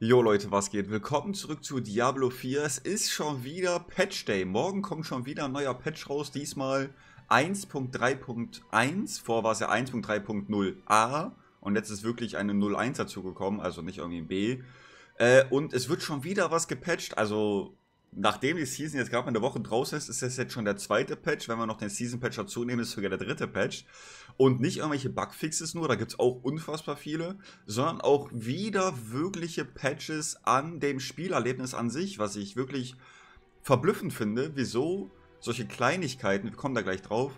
Jo Leute, was geht? Willkommen zurück zu Diablo 4. Es ist schon wieder Patch Day. Morgen kommt schon wieder ein neuer Patch raus. Diesmal 1.3.1. Vor war es ja 1.3.0a. Und jetzt ist wirklich eine 0.1 dazugekommen, also nicht irgendwie ein B. Äh, und es wird schon wieder was gepatcht. Also nachdem die Season jetzt gerade eine Woche draußen ist, ist das jetzt schon der zweite Patch. Wenn wir noch den Season Patch dazu nehmen, ist sogar der dritte Patch. Und nicht irgendwelche Bugfixes nur, da gibt es auch unfassbar viele, sondern auch wieder wirkliche Patches an dem Spielerlebnis an sich, was ich wirklich verblüffend finde, wieso solche Kleinigkeiten, wir kommen da gleich drauf,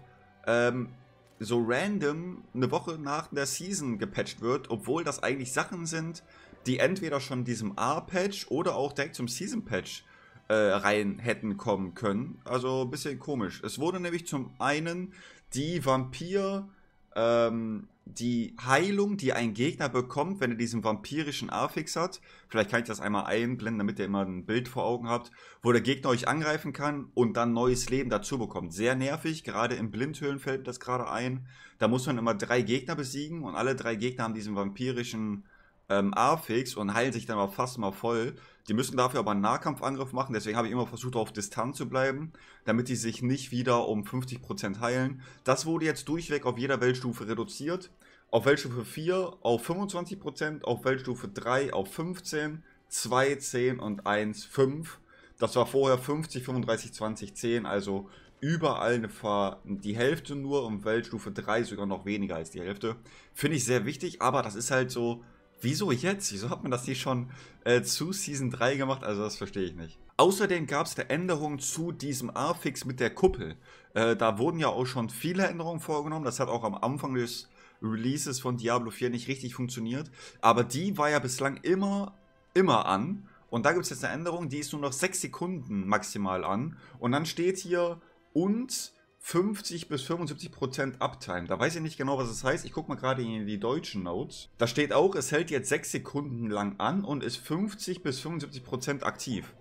ähm, so random eine Woche nach der Season gepatcht wird, obwohl das eigentlich Sachen sind, die entweder schon diesem A-Patch oder auch direkt zum Season-Patch äh, rein hätten kommen können. Also ein bisschen komisch. Es wurde nämlich zum einen die Vampir, ähm, die Heilung, die ein Gegner bekommt, wenn er diesen vampirischen Affix hat. Vielleicht kann ich das einmal einblenden, damit ihr immer ein Bild vor Augen habt, wo der Gegner euch angreifen kann und dann neues Leben dazu bekommt. Sehr nervig, gerade im Blindhöhlen fällt das gerade ein. Da muss man immer drei Gegner besiegen und alle drei Gegner haben diesen vampirischen ähm, a fix und heilen sich dann aber fast mal voll. Die müssen dafür aber einen Nahkampfangriff machen, deswegen habe ich immer versucht, auf Distanz zu bleiben, damit die sich nicht wieder um 50% heilen. Das wurde jetzt durchweg auf jeder Weltstufe reduziert. Auf Weltstufe 4 auf 25%, auf Weltstufe 3 auf 15, 2, 10 und 1, 5. Das war vorher 50, 35, 20, 10, also überall eine Ver die Hälfte nur und Weltstufe 3 sogar noch weniger als die Hälfte. Finde ich sehr wichtig, aber das ist halt so, Wieso jetzt? Wieso hat man das nicht schon äh, zu Season 3 gemacht? Also das verstehe ich nicht. Außerdem gab es eine Änderung zu diesem A-Fix mit der Kuppel. Äh, da wurden ja auch schon viele Änderungen vorgenommen. Das hat auch am Anfang des Releases von Diablo 4 nicht richtig funktioniert. Aber die war ja bislang immer, immer an. Und da gibt es jetzt eine Änderung, die ist nur noch 6 Sekunden maximal an. Und dann steht hier und 50 bis 75 Prozent Uptime. Da weiß ich nicht genau, was es das heißt. Ich gucke mal gerade in die deutschen Notes. Da steht auch, es hält jetzt 6 Sekunden lang an und ist 50 bis 75 Prozent aktiv.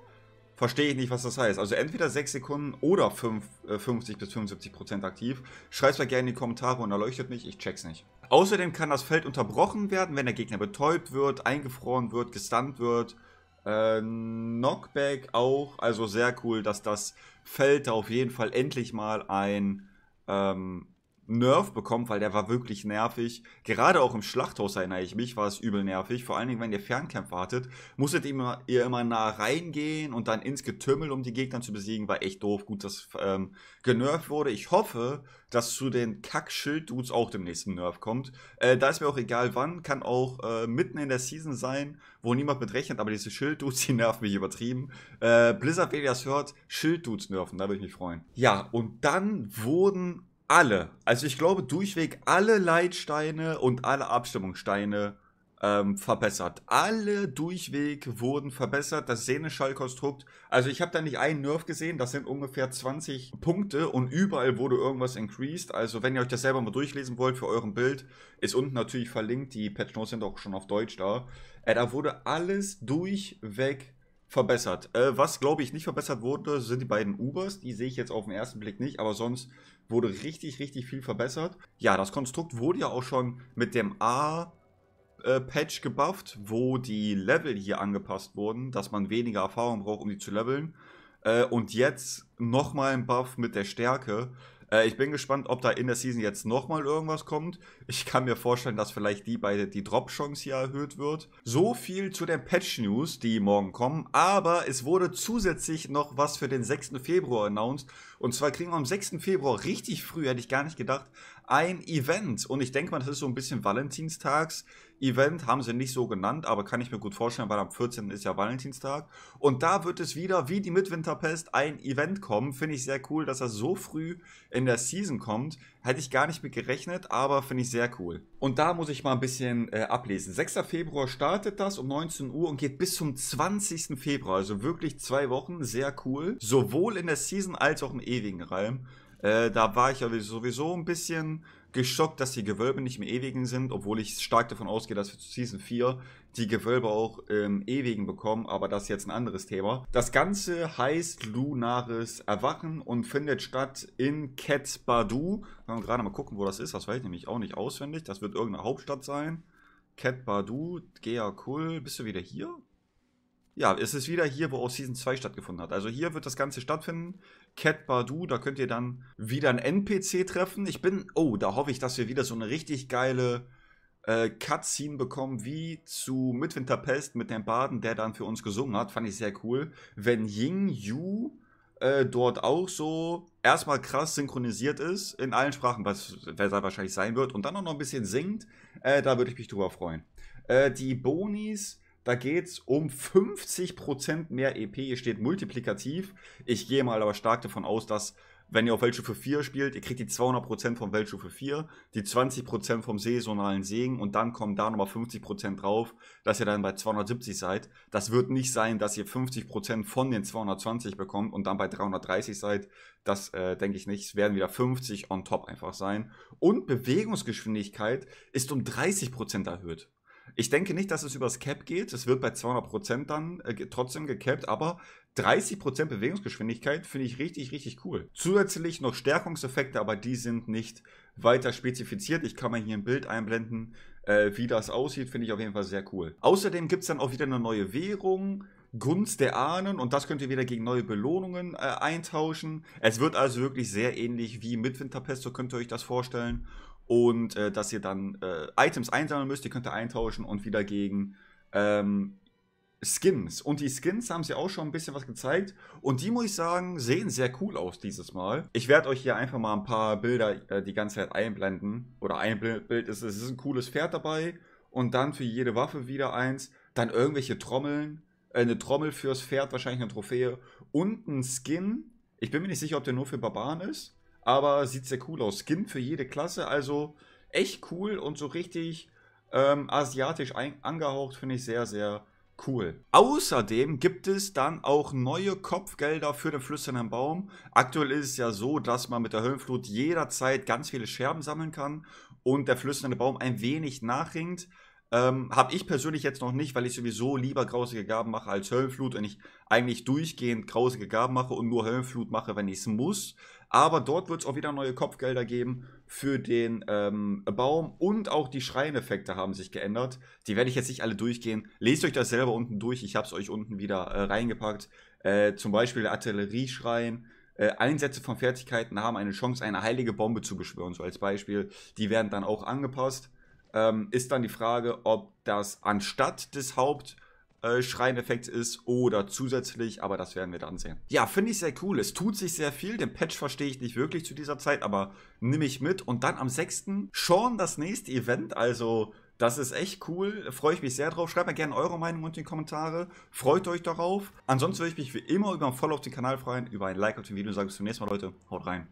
Verstehe ich nicht, was das heißt. Also entweder 6 Sekunden oder 5, äh, 50 bis 75 Prozent aktiv. Schreibt mal gerne in die Kommentare und erleuchtet mich, ich check's nicht. Außerdem kann das Feld unterbrochen werden, wenn der Gegner betäubt wird, eingefroren wird, gestunt wird äh, Knockback auch, also sehr cool, dass das Feld da auf jeden Fall endlich mal ein ähm, Nerv bekommen, weil der war wirklich nervig. Gerade auch im Schlachthaus erinnere ich mich, war es übel nervig. Vor allen Dingen, wenn ihr Fernkämpfer hattet, musstet ihr immer, ihr immer nah reingehen und dann ins Getümmel, um die Gegner zu besiegen. War echt doof. Gut, dass ähm, genervt wurde. Ich hoffe, dass zu den Kack-Schild-Dudes auch dem nächsten Nerv kommt. Äh, da ist mir auch egal wann, kann auch äh, mitten in der Season sein, wo niemand mit rechnet, aber diese Schild-Dudes, die nerven mich übertrieben. Äh, Blizzard, wer das hört, Schild-Dudes nerven, da würde ich mich freuen. Ja, und dann wurden alle, also ich glaube durchweg alle Leitsteine und alle Abstimmungssteine ähm, verbessert. Alle durchweg wurden verbessert. Das seneschall also ich habe da nicht einen Nerv gesehen, das sind ungefähr 20 Punkte und überall wurde irgendwas increased. Also wenn ihr euch das selber mal durchlesen wollt für euren Bild, ist unten natürlich verlinkt, die Patch Notes sind auch schon auf Deutsch da. Äh, da wurde alles durchweg verbessert verbessert. Äh, was, glaube ich, nicht verbessert wurde, sind die beiden Ubers. Die sehe ich jetzt auf den ersten Blick nicht, aber sonst wurde richtig, richtig viel verbessert. Ja, das Konstrukt wurde ja auch schon mit dem A Patch gebufft, wo die Level hier angepasst wurden, dass man weniger Erfahrung braucht, um die zu leveln. Äh, und jetzt nochmal ein Buff mit der Stärke, äh, ich bin gespannt, ob da in der Season jetzt nochmal irgendwas kommt. Ich kann mir vorstellen, dass vielleicht die beide die Drop-Chance hier erhöht wird. So viel zu den Patch-News, die morgen kommen. Aber es wurde zusätzlich noch was für den 6. Februar announced. Und zwar kriegen wir am 6. Februar richtig früh, hätte ich gar nicht gedacht, ein Event. Und ich denke mal, das ist so ein bisschen Valentinstags-Event, haben sie nicht so genannt, aber kann ich mir gut vorstellen, weil am 14. ist ja Valentinstag. Und da wird es wieder, wie die Midwinterpest, ein Event kommen. Finde ich sehr cool, dass das so früh in der Season kommt. Hätte ich gar nicht mit gerechnet, aber finde ich sehr cool. Und da muss ich mal ein bisschen äh, ablesen. 6. Februar startet das um 19 Uhr und geht bis zum 20. Februar. Also wirklich zwei Wochen, sehr cool. Sowohl in der Season als auch im ewigen Reim. Äh, da war ich sowieso ein bisschen geschockt, dass die Gewölbe nicht im Ewigen sind, obwohl ich stark davon ausgehe, dass wir zu Season 4 die Gewölbe auch im Ewigen bekommen, aber das ist jetzt ein anderes Thema. Das Ganze heißt Lunares Erwachen und findet statt in Cat Badu. Können wir gerade mal gucken, wo das ist, das weiß ich nämlich auch nicht auswendig. Das wird irgendeine Hauptstadt sein. Cat Badu, Gea Kull, bist du wieder hier? ja, es ist wieder hier, wo auch Season 2 stattgefunden hat. Also hier wird das Ganze stattfinden. Cat Badu, da könnt ihr dann wieder einen NPC treffen. Ich bin, oh, da hoffe ich, dass wir wieder so eine richtig geile äh, Cutscene bekommen, wie zu Midwinter Pest mit dem Baden, der dann für uns gesungen hat. Fand ich sehr cool. Wenn Ying Yu äh, dort auch so erstmal krass synchronisiert ist, in allen Sprachen, was wer wahrscheinlich sein wird, und dann auch noch ein bisschen singt, äh, da würde ich mich drüber freuen. Äh, die Bonis da geht es um 50% mehr EP. Hier steht multiplikativ. Ich gehe mal aber stark davon aus, dass wenn ihr auf Weltstufe 4 spielt, ihr kriegt die 200% von Weltstufe 4, die 20% vom saisonalen Segen und dann kommen da nochmal 50% drauf, dass ihr dann bei 270 seid. Das wird nicht sein, dass ihr 50% von den 220 bekommt und dann bei 330 seid. Das äh, denke ich nicht. Es werden wieder 50 on top einfach sein. Und Bewegungsgeschwindigkeit ist um 30% erhöht. Ich denke nicht, dass es übers Cap geht. Es wird bei 200% dann äh, trotzdem gecapped, aber 30% Bewegungsgeschwindigkeit finde ich richtig, richtig cool. Zusätzlich noch Stärkungseffekte, aber die sind nicht weiter spezifiziert. Ich kann mal hier ein Bild einblenden, äh, wie das aussieht, finde ich auf jeden Fall sehr cool. Außerdem gibt es dann auch wieder eine neue Währung. Gunst der Ahnen und das könnt ihr wieder gegen neue Belohnungen äh, eintauschen. Es wird also wirklich sehr ähnlich wie mit Winterpesto, könnt ihr euch das vorstellen und äh, dass ihr dann äh, Items einsammeln müsst, die könnt ihr eintauschen und wieder gegen ähm, Skins. Und die Skins haben sie auch schon ein bisschen was gezeigt und die muss ich sagen, sehen sehr cool aus dieses Mal. Ich werde euch hier einfach mal ein paar Bilder äh, die ganze Zeit einblenden oder ein Bild ist, es ist ein cooles Pferd dabei und dann für jede Waffe wieder eins, dann irgendwelche Trommeln, äh, eine Trommel fürs Pferd, wahrscheinlich eine Trophäe und ein Skin. Ich bin mir nicht sicher, ob der nur für Barbaren ist aber sieht sehr cool aus. Skin für jede Klasse, also echt cool und so richtig ähm, asiatisch angehaucht, finde ich sehr, sehr cool. Außerdem gibt es dann auch neue Kopfgelder für den flüsternden Baum. Aktuell ist es ja so, dass man mit der Höllenflut jederzeit ganz viele Scherben sammeln kann und der flüsternde Baum ein wenig nachringt. Ähm, Habe ich persönlich jetzt noch nicht, weil ich sowieso lieber grausige Gaben mache als Höllenflut und ich eigentlich durchgehend grausige Gaben mache und nur Höllenflut mache, wenn ich es muss. Aber dort wird es auch wieder neue Kopfgelder geben für den ähm, Baum und auch die Schreineffekte haben sich geändert. Die werde ich jetzt nicht alle durchgehen. Lest euch das selber unten durch. Ich habe es euch unten wieder äh, reingepackt. Äh, zum Beispiel der Artillerieschrein. Äh, Einsätze von Fertigkeiten haben eine Chance, eine heilige Bombe zu beschwören, so als Beispiel. Die werden dann auch angepasst. Ähm, ist dann die Frage, ob das anstatt des Haupt- äh, Schreineffekt ist oder zusätzlich, aber das werden wir dann sehen. Ja, finde ich sehr cool. Es tut sich sehr viel. Den Patch verstehe ich nicht wirklich zu dieser Zeit, aber nehme ich mit. Und dann am 6. schon das nächste Event, also das ist echt cool. Freue ich mich sehr drauf. Schreibt mir gerne eure Meinung unten in die Kommentare. Freut euch darauf. Ansonsten würde ich mich wie immer über ein Follow auf den Kanal freuen, über ein Like auf dem Video. Sage bis zum nächsten Mal, Leute. Haut rein.